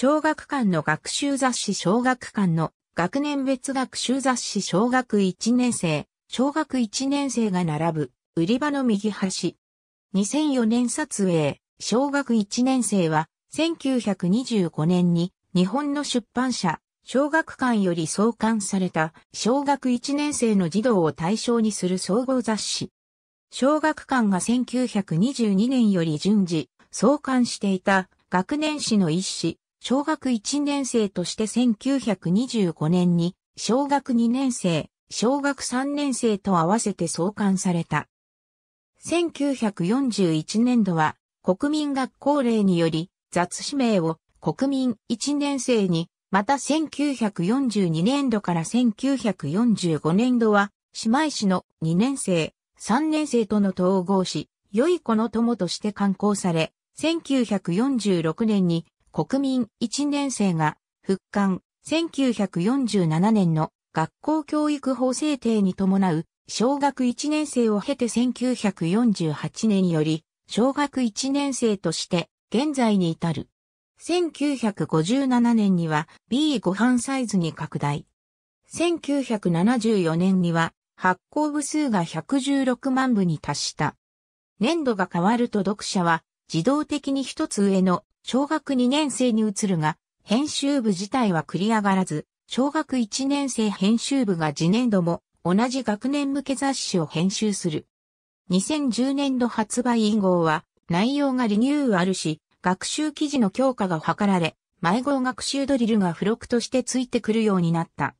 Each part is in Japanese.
小学館の学習雑誌小学館の学年別学習雑誌小学1年生、小学1年生が並ぶ売り場の右端。2004年撮影、小学1年生は1925年に日本の出版社、小学館より創刊された小学1年生の児童を対象にする総合雑誌。小学館が1922年より順次創刊していた学年誌の一誌、小学1年生として1925年に、小学2年生、小学3年生と合わせて創刊された。1941年度は、国民学校令により、雑誌名を国民1年生に、また1942年度から1945年度は、姉妹市の2年生、3年生との統合し、良い子の友として刊行され、1946年に国民1年生が復刊1947年の学校教育法制定に伴う小学1年生を経て1948年より小学1年生として現在に至る。1957年には B5 半サイズに拡大。1974年には発行部数が116万部に達した。年度が変わると読者は自動的に一つ上の小学2年生に移るが、編集部自体は繰り上がらず、小学1年生編集部が次年度も同じ学年向け雑誌を編集する。2010年度発売以号は内容がリニューアルし、学習記事の強化が図られ、迷子学習ドリルが付録としてついてくるようになった。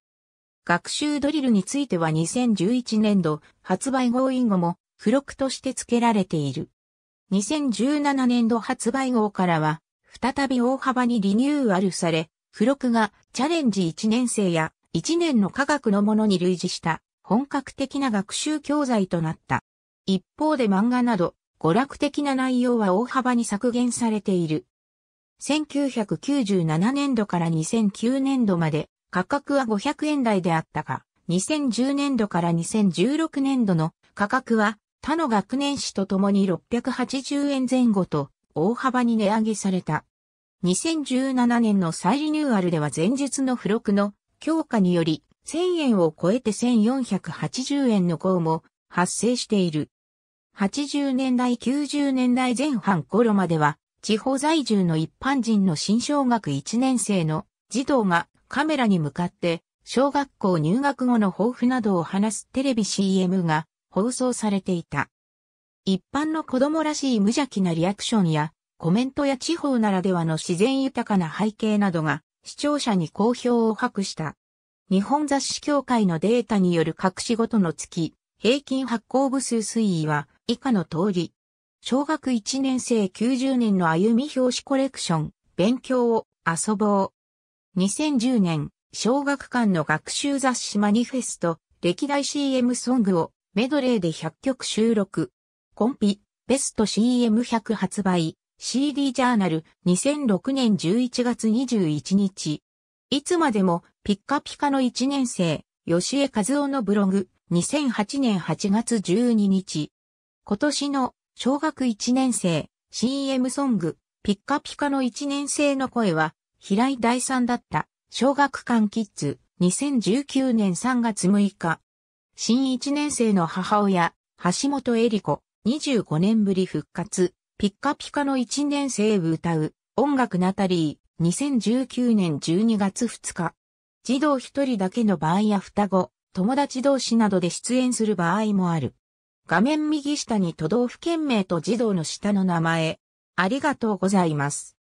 学習ドリルについては2011年度発売後以後も付録として付けられている。2017年度発売号からは再び大幅にリニューアルされ、付録がチャレンジ1年生や1年の科学のものに類似した本格的な学習教材となった。一方で漫画など娯楽的な内容は大幅に削減されている。1997年度から2009年度まで価格は500円台であったが、2010年度から2016年度の価格は他の学年誌とともに680円前後と大幅に値上げされた。2017年の再リニューアルでは前述の付録の強化により1000円を超えて1480円の項も発生している。80年代90年代前半頃までは地方在住の一般人の新小学1年生の児童がカメラに向かって小学校入学後の抱負などを話すテレビ CM が放送されていた。一般の子供らしい無邪気なリアクションやコメントや地方ならではの自然豊かな背景などが視聴者に好評を博した。日本雑誌協会のデータによる各仕事の月、平均発行部数推移は以下の通り。小学1年生90年の歩み表紙コレクション、勉強を遊ぼう。2010年、小学館の学習雑誌マニフェスト、歴代 CM ソングをメドレーで100曲収録。コンピ、ベスト CM100 発売、CD ジャーナル2006年11月21日。いつまでもピッカピカの1年生、吉江和夫のブログ2008年8月12日。今年の小学1年生 CM ソングピッカピカの1年生の声は平井大さんだった小学館キッズ2019年3月6日。新1年生の母親橋本恵里子25年ぶり復活。ピッカピカの一年生歌う、音楽ナタリー、2019年12月2日。児童一人だけの場合や双子、友達同士などで出演する場合もある。画面右下に都道府県名と児童の下の名前。ありがとうございます。